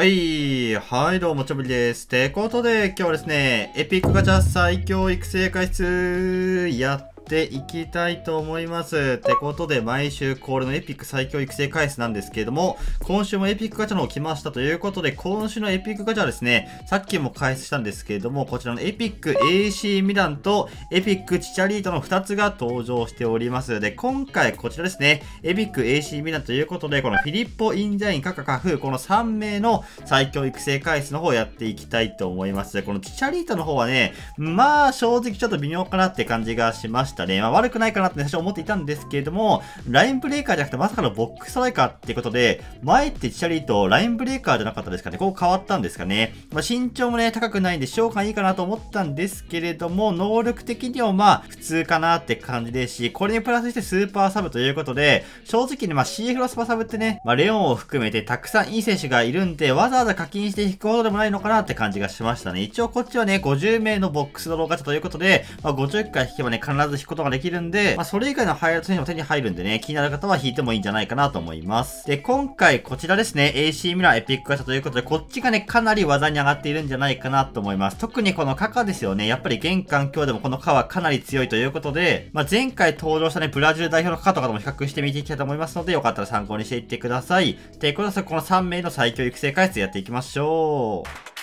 はい、はい、どうも、ちょぶりです。てことで、今日はですね、エピックガチャ最強育成会室、やっていきたいと思います。ってことで、毎週恒例のエピック最強育成回数なんですけれども、今週もエピックガチャの方来ましたということで、今週のエピックガチャはですね、さっきも開始したんですけれども、こちらのエピック AC ミランとエピックチチャリートの2つが登場しております。で、今回こちらですね、エピック AC ミランということで、このフィリッポ・インジャイン、カカカフ、この3名の最強育成回数の方をやっていきたいと思います。このチチャリートの方はね、まあ正直ちょっと微妙かなって感じがしました。したね。まあ、悪くないかなって最初思っていたんですけれども、ラインブレーカーじゃなくてまさかのボックストライカーっていうことで、前ってチャリとラインブレーカーじゃなかったですかね。こう変わったんですかね。まあ、身長もね、高くないんで、召喚いいかなと思ったんですけれども、能力的にはまあ、普通かなって感じですし、これにプラスしてスーパーサブということで、正直ね、まあ CF ロスパサブってね、まあ、レオンを含めてたくさんいい選手がいるんで、わざわざ課金して引くほどでもないのかなって感じがしましたね。一応こっちはね、50名のボックスの動画ということで、まあ、50回引けばね、必ず引ことができるんで、まあ、それ以外の配列にも手に入るんでね、気になる方は引いてもいいんじゃないかなと思います。で、今回こちらですね、AC ミラーエピック型ということで、こっちがね、かなり技に上がっているんじゃないかなと思います。特にこのカカですよね、やっぱり現環境でもこのカはかなり強いということで、まあ、前回登場したね、ブラジル代表のカとかとも比較して見ていきたいと思いますので、よかったら参考にしていってください。で、こで、この3名の最強育成解説やっていきましょう。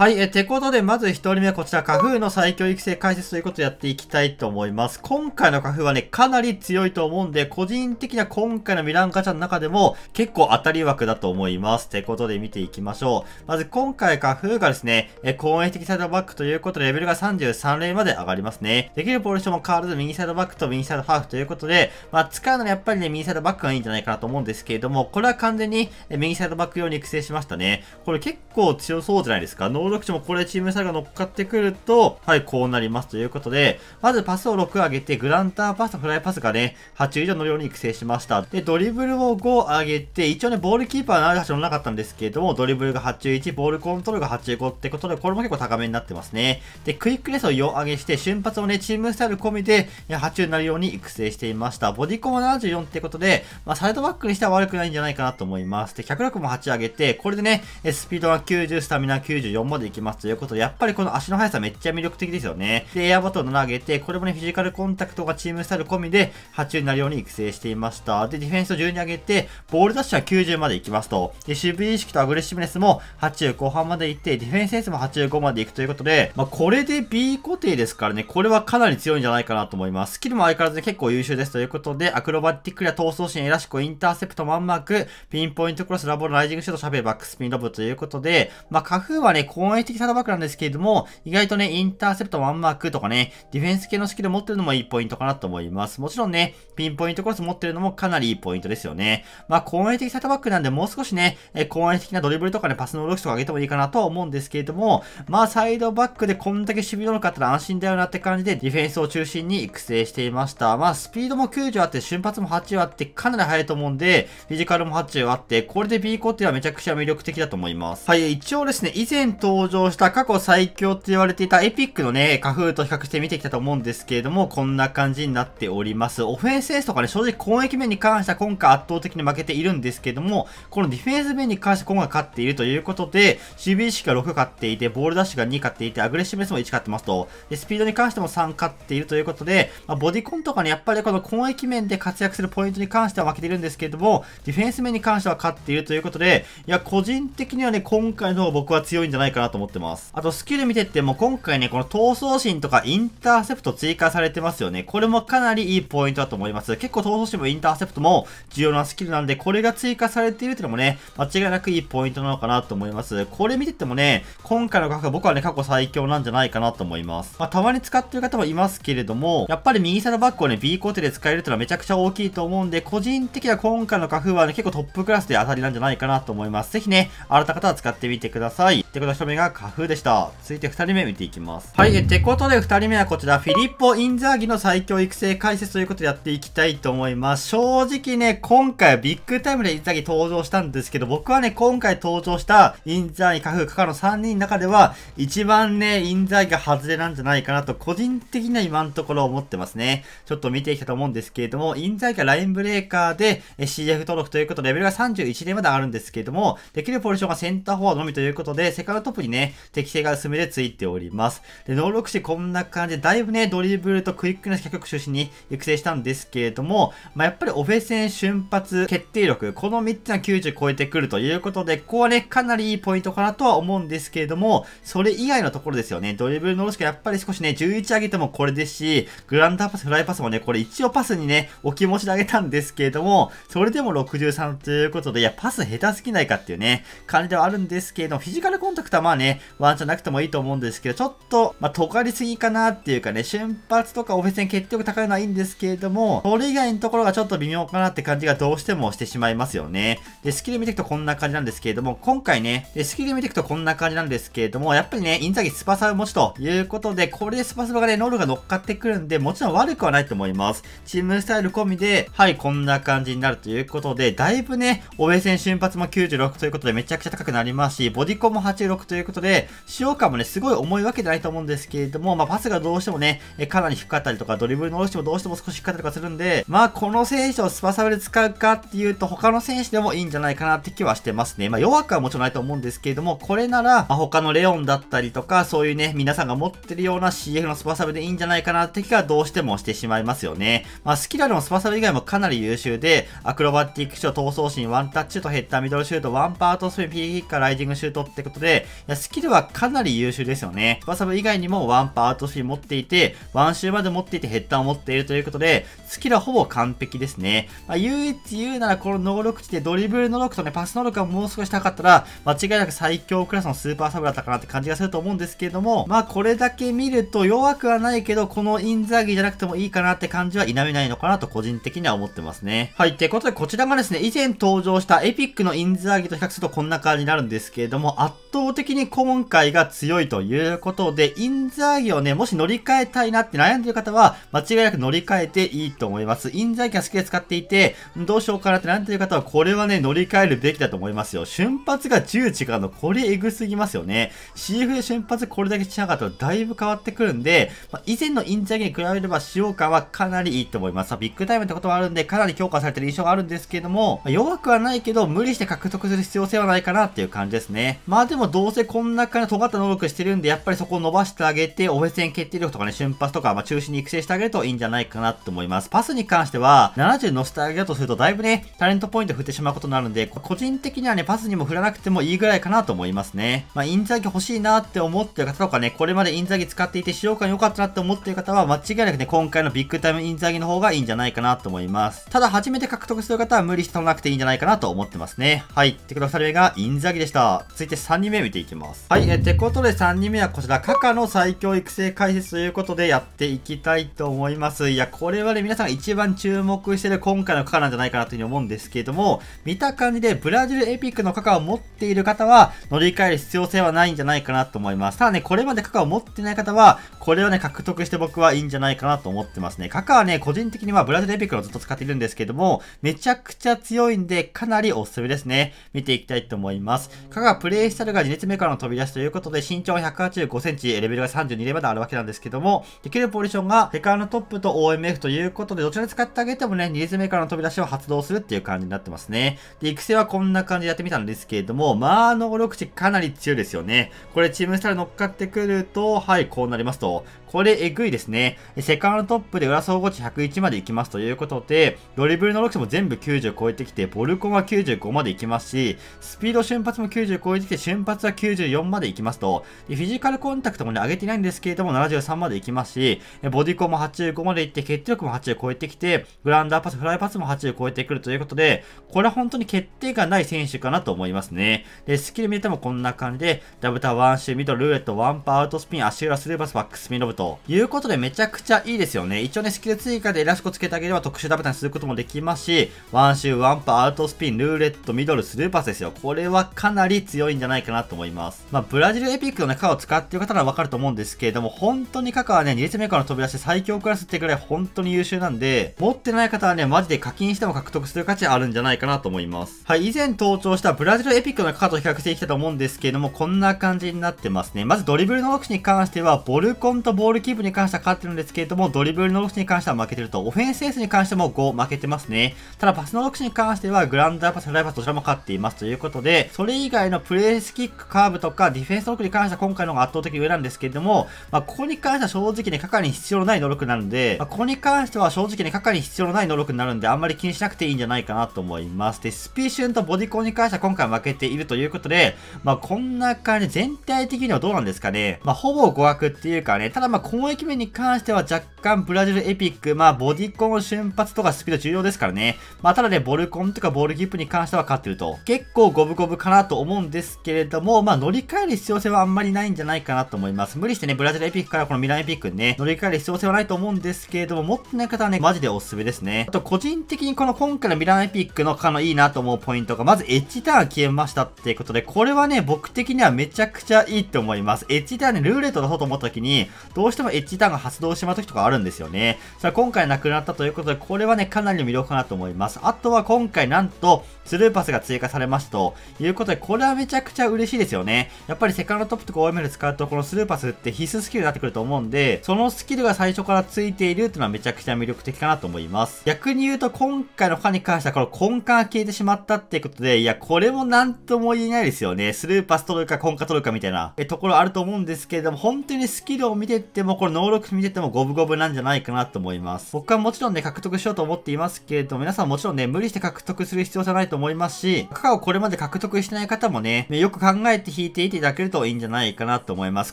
はい。え、てことで、まず一人目はこちら、花粉の最強育成解説ということをやっていきたいと思います。今回の花粉はね、かなり強いと思うんで、個人的には今回のミランガチャの中でも結構当たり枠だと思います。てことで見ていきましょう。まず今回花粉がですね、え、攻撃的サイドバックということで、レベルが33レまで上がりますね。できるポジションも変わらず、右サイドバックと右サイドハーフということで、まあ、使うのはやっぱりね、右サイドバックがいいんじゃないかなと思うんですけれども、これは完全に右サイドバック用に育成しましたね。これ結構強そうじゃないですか。もこれチーム差が乗っかってくると、はい、こうなりますということで、まずパスを6上げて、グランターパスとフライパスがね、8以上の量に育成しました。で、ドリブルを5上げて、一応ね、ボールキーパーは78乗らなかったんですけれども、ドリブルが81、ボールコントロールが85ってことで、これも結構高めになってますね。で、クイックレスを4上げして、瞬発をね、チームスタイル込みで、8になるように育成していました。ボディコンは74ってことで、まあ、サイドバックにしては悪くないんじゃないかなと思います。で、脚力も8上げて、これでね、スピードが90、スタミナ94まででいきますということで、やっぱりこの足の速さめっちゃ魅力的ですよね。で、エアバトルン投げて、これもね、フィジカルコンタクトがチームスタイル込みで、8中になるように育成していました。で、ディフェンスを10に上げて、ボールダッシュは90までいきますと。で、守備意識とアグレッシブネスも8中後半までいって、ディフェンスエースも85までいくということで、まあ、これで B 固定ですからね、これはかなり強いんじゃないかなと思います。スキルも相変わらず結構優秀ですということで、アクロバティックや闘争心、エラシコ、インターセプト、マンマーク、ピンポイントクロス、ラボのライジングシュート、シャベバックスピンロブということで、まあ、カフはね、今攻撃的サードバックなんですけれども、意外とね、インターセプトワンマークとかね、ディフェンス系のスキル持ってるのもいいポイントかなと思います。もちろんね、ピンポイントコース持ってるのもかなりいいポイントですよね。まあ、攻撃的サードバックなんで、もう少しね、え攻撃的なドリブルとかね、パスの動きとか上げてもいいかなとは思うんですけれども、まあ、サイドバックでこんだけ守備能力あったら安心だよなって感じで、ディフェンスを中心に育成していました。まあ、スピードも90あって、瞬発も80あって、かなり速いと思うんで、フィジカルも80あって、これで B コーってはめちゃくちゃ魅力的だと思います。はい、一応ですね、以前登登場した過去最強って言われていたエピックのね、花粉と比較して見てきたと思うんですけれども、こんな感じになっております。オフェンスエースとかね、正直攻撃面に関しては今回圧倒的に負けているんですけども、このディフェンス面に関して今回勝っているということで、守備意識が6勝っていて、ボールダッシュが2勝っていて、アグレッシブネスも1勝ってますと。で、スピードに関しても3勝っているということで、まあ、ボディコンとかね、やっぱりこの攻撃面で活躍するポイントに関しては負けているんですけれども、ディフェンス面に関しては勝っているということで、いや、個人的にはね、今回の僕は強いんじゃないかかなと思ってます。あとスキル見てっても今回ね、この闘争心とかインターセプト追加されてますよね。これもかなりいいポイントだと思います。結構闘争心もインターセプトも重要なスキルなんで、これが追加されているっていうのもね、間違いなくいいポイントなのかなと思います。これ見ててもね、今回の風は僕はね、過去最強なんじゃないかなと思います。まあ、たまに使ってる方もいますけれども、やっぱり右下のバックをね、B コテで使えるってのはめちゃくちゃ大きいと思うんで、個人的には今回の風はね、結構トップクラスで当たりなんじゃないかなと思います。ぜひね、新た方は使ってみてください。ってことは、目がカフーでした。続いて2人目見ていきます。はい、え、ってことで2人目はこちら、フィリッポ・インザーギの最強育成解説ということでやっていきたいと思います。正直ね、今回はビッグタイムでインザーギ登場したんですけど、僕はね、今回登場したインザーギ、カフー、カカの3人の中では、一番ね、インザーギが外れなんじゃないかなと、個人的には今のところ思ってますね。ちょっと見ていきたいと思うんですけれども、インザーギがラインブレーカーで CF 登録ということで、レベルが31でまであるんですけれども、できるポジションがセンターフォアのみということで、セカンドトップ特にね、適性が薄めでついております。で、能力値こんな感じで、だいぶね、ドリブルとクイックな脚力中心に育成したんですけれども、まあ、やっぱりオフェ戦瞬発、決定力、この3つが90超えてくるということで、ここはね、かなりいいポイントかなとは思うんですけれども、それ以外のところですよね、ドリブル能力がやっぱり少しね、11上げてもこれですし、グランダーパス、フライパスもね、これ一応パスにね、お気持ちで上げたんですけれども、それでも63ということで、いや、パス下手すぎないかっていうね、感じではあるんですけれども、フィジカルコンタクトはまあまあね、ワンチャンなくてもいいと思うんですけど、ちょっと、まあ、尖りすぎかなっていうかね、瞬発とかオフェンスに決定力高いのはいいんですけれども、それ以外のところがちょっと微妙かなって感じがどうしてもしてしまいますよね。で、スキル見ていくとこんな感じなんですけれども、今回ね、でスキル見ていくとこんな感じなんですけれども、やっぱりね、インザギスパサウ持ちということで、これでスパサウがね、ノルが乗っかってくるんで、もちろん悪くはないと思います。チームスタイル込みで、はい、こんな感じになるということで、だいぶね、オフェンス瞬発も96ということでめちゃくちゃ高くなりますし、ボディコンも86といういうことで、使用感もね、すごい重いわけじゃないと思うんですけれども、まあ、パスがどうしてもね、かなり低かったりとか、ドリブルの落ちてもどうしても少し低かったりとかするんで、まあ、この選手をスパサブで使うかっていうと、他の選手でもいいんじゃないかなって気はしてますね。まあ、弱くはもちろんないと思うんですけれども、これなら、まあ、他のレオンだったりとか、そういうね、皆さんが持ってるような CF のスパサブでいいんじゃないかなって気はどうしてもしてしまいますよね。まあ、スキラルもスパサブ以外もかなり優秀で、アクロバティックシト、闘争心、ワンタッチとュート、ヘッダーミドルシュート、ワンパートスピン、ピーキッカー、ライジングシュートってことで、スキルはかなり優秀ですよね。サブ以外にもワンパアートシー持っていて、ワンシューまで持っていてヘッダーを持っているということで、スキルはほぼ完璧ですね。まあ、唯一言うならこの能力値でドリブル能力とね、パス能力がもう少し高かったら、間違いなく最強クラスのスーパーサブだったかなって感じがすると思うんですけれども、まあこれだけ見ると弱くはないけど、このインザーギーじゃなくてもいいかなって感じは否めないのかなと個人的には思ってますね。はい、ってことでこちらがですね、以前登場したエピックのインザーギーと比較するとこんな感じになるんですけれども、圧倒的にに今回が強いということで、インザーギをね、もし乗り換えたいなって悩んでる方は、間違いなく乗り換えていいと思います。インザーギが好きで使っていて、どうしようかなって悩んでる方は、これはね、乗り換えるべきだと思いますよ。瞬発が10時間の、これエグすぎますよね。CF で瞬発これだけしなかったらだいぶ変わってくるんで、まあ、以前のインザーギに比べれば使用感はかなりいいと思います。あ、ビッグタイムってことはあるんで、かなり強化されてる印象があるんですけども、まあ、弱くはないけど、無理して獲得する必要性はないかなっていう感じですね。まあでもどうせこんな感じ尖った能力してるんで、やっぱりそこを伸ばしてあげて、オフェンスに決定力とかね、瞬発とか、まあ、中心に育成してあげるといいんじゃないかなと思います。パスに関しては、70乗せてあげようとすると、だいぶね、タレントポイント振ってしまうことになるんで、個人的にはね、パスにも振らなくてもいいぐらいかなと思いますね。まあ、インザギ欲しいなって思ってる方とかね、これまでインザギ使っていて使用感良かったなって思ってる方は、間違いなくね、今回のビッグタイムインザギの方がいいんじゃないかなと思います。ただ、初めて獲得する方は無理して取らなくていいんじゃないかなと思ってますね。はい。ってことさ2人目がインザギでした。続いて3人目見ていきます。ます。はい、えー、てことで3人目はこちら、カカの最強育成解説ということでやっていきたいと思います。いや、これはね、皆さんが一番注目してる今回のカカなんじゃないかなというふうに思うんですけれども、見た感じでブラジルエピックのカカを持っている方は乗り換える必要性はないんじゃないかなと思います。ただね、これまでカカを持ってない方は、これをね、獲得して僕はいいんじゃないかなと思ってますね。カカはね、個人的にはブラジルエピックをずっと使っているんですけども、めちゃくちゃ強いんで、かなりおすすめですね。見ていきたいと思います。カカプレイスタイルが2列目からの飛び出しということで、身長は185センチ、レベルが32レまであるわけなんですけども、できるポジションがセカのトップと OMF ということで、どちらに使ってあげてもね、2列目からの飛び出しを発動するっていう感じになってますね。で、育成はこんな感じでやってみたんですけれども、まあ、能力値かなり強いですよね。これチームスタイル乗っかってくると、はい、こうなりますと。これえぐいですね。セカンドトップで裏総合値101まで行きますということで、ドリブルの6種も全部90超えてきて、ボルコンは95まで行きますし、スピード瞬発も90超えてきて、瞬発は94まで行きますと、でフィジカルコンタクトもね、上げてないんですけれども、73まで行きますし、ボディコンも85まで行って、決定力も80超えてきて、グランダーパス、フライパスも80超えてくるということで、これは本当に決定がない選手かなと思いますね。で、スキル見てもこんな感じで、ダブタ、ワンシュー、ミドル、ーレット、ワンパー、アウトスピン、足裏、スルーパス、バックスピン、ロブということでめちゃくちゃいいですよね。一応ね、スキル追加でイラスコつけてあげれば特殊ダブタにすることもできますし、ワンシュー、ワンパ、アウトスピン、ルーレット、ミドル、スルーパスですよ。これはかなり強いんじゃないかなと思います。まあ、ブラジルエピックのね、カを使ってる方ならわかると思うんですけれども、本当にカカはね、2列目からの飛び出して最強クラスってくらい本当に優秀なんで、持ってない方はね、マジで課金しても獲得する価値あるんじゃないかなと思います。はい、以前登場したブラジルエピックのカと比較していきたいと思うんですけれども、こんな感じになってますね。まずドリブルの動きに関しては、ボルコンとボールールキープに関しては勝ってるんですけれども、ドリブルのロスに関しては負けてると、オフェンスエースに関しても5負けてますね。ただパスのロスに関しては、グランダーパス、フライパスどちらも勝っていますということで、それ以外のプレースキック、カーブとか、ディフェンスロクに関しては今回の方が圧倒的上なんですけれども、まあ、ここに関しては正直ね、過去に必要のない能力なので、まあ、ここに関しては正直ね、過去に必要のない能力になるんで、あんまり気にしなくていいんじゃないかなと思います。で、スピーシュンとボディコンに関しては今回負けているということで、まあ、こんな感じ、全体的にはどうなんですかね。まあ、ほぼ互角っていうかね、ただまあ攻撃面に関しては若干ブラジルエピック、まあボディコン瞬発とかスピード重要ですからね。まあただね、ボルコンとかボールキープに関しては勝ってると。結構五分五分かなと思うんですけれども、まあ乗り換える必要性はあんまりないんじゃないかなと思います。無理してね、ブラジルエピックからこのミランエピックにね、乗り換える必要性はないと思うんですけれども、持ってない方はね、マジでおすすめですね。あと個人的にこの今回のミランエピックの可のいいなと思うポイントが、まずエッジターン消えましたっていうことで、これはね、僕的にはめちゃくちゃいいと思います。エッジターンね、ルーレットだそうと思った時に、どううしてもエッジターンが発動してしまう時とかあるんですよね。さあ、今回なくなったということで、これはね、かなりの魅力かなと思います。あとは今回なんと、スルーパスが追加されますということで、これはめちゃくちゃ嬉しいですよね。やっぱりセカンドトップとか OML 使うと、このスルーパスって必須スキルになってくると思うんで、そのスキルが最初からついているっていうのはめちゃくちゃ魅力的かなと思います。逆に言うと、今回の他に関しては、この根幹が消えてしまったっていうことで、いや、これもなんとも言えないですよね。スルーパス取るか、根幹取るかみたいな、え、ところあると思うんですけれども、本当にスキルを見てって、でもこれ能力見てても五分五分なんじゃないかなと思います。僕はもちろんね、獲得しようと思っていますけれど、皆さんもちろんね、無理して獲得する必要じゃないと思いますし、カカをこれまで獲得してない方もね、よく考えて引いていていただけるといいんじゃないかなと思います。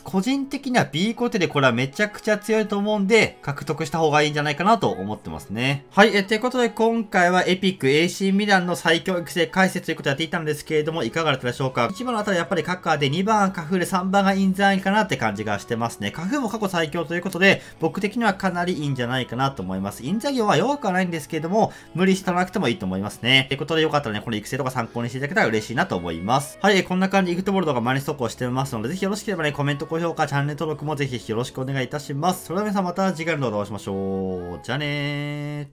個人的には B コテでこれはめちゃくちゃ強いと思うんで、獲得した方がいいんじゃないかなと思ってますね。はい、え、ということで今回はエピック AC ミランの最強育成解説ということをやっていたんですけれども、いかがだったでしょうか ?1 番のあたりやっぱりカッカーで、2番カフーで3番がインザーイかなって感じがしてますね。カフーも過去最強ということで、僕的にはかなりいいんじゃないかなと思います。インザギオは弱くはないんですけれども、無理してなくてもいいと思いますね。ということで、よかったらね、この育成とか参考にしていただけたら嬉しいなと思います。はい、こんな感じでイグトボルとか毎日投稿してますので、ぜひよろしければね、コメント、高評価、チャンネル登録もぜひよろしくお願いいたします。それでは皆さんまた次回の動画でお会いしましょう。じゃあねー。